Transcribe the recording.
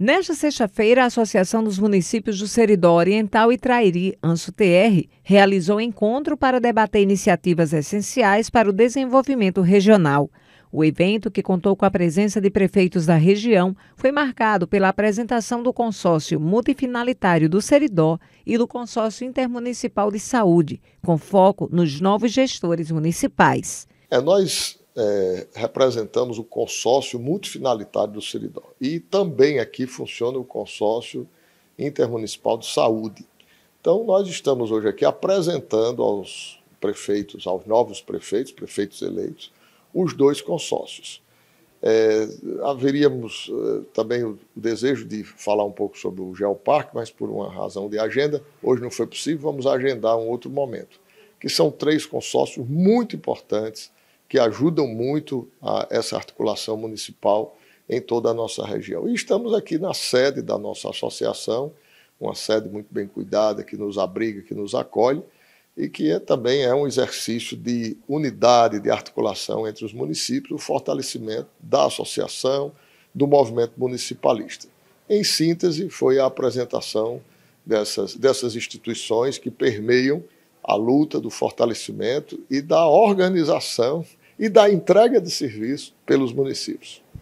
Nesta sexta-feira, a Associação dos Municípios do Seridó Oriental e Trairi, ANSO-TR, realizou encontro para debater iniciativas essenciais para o desenvolvimento regional. O evento, que contou com a presença de prefeitos da região, foi marcado pela apresentação do consórcio multifinalitário do Seridó e do consórcio intermunicipal de saúde, com foco nos novos gestores municipais. É, nós é, representamos o consórcio multifinalitário do Seridó. E também aqui funciona o consórcio intermunicipal de saúde. Então, nós estamos hoje aqui apresentando aos prefeitos, aos novos prefeitos, prefeitos eleitos, os dois consórcios. É, haveríamos é, também o desejo de falar um pouco sobre o Geoparque, mas por uma razão de agenda, hoje não foi possível, vamos agendar um outro momento. Que são três consórcios muito importantes que ajudam muito a essa articulação municipal em toda a nossa região. E estamos aqui na sede da nossa associação, uma sede muito bem cuidada, que nos abriga, que nos acolhe, e que é, também é um exercício de unidade, de articulação entre os municípios, o fortalecimento da associação, do movimento municipalista. Em síntese, foi a apresentação dessas, dessas instituições que permeiam a luta do fortalecimento e da organização e da entrega de serviço pelos municípios.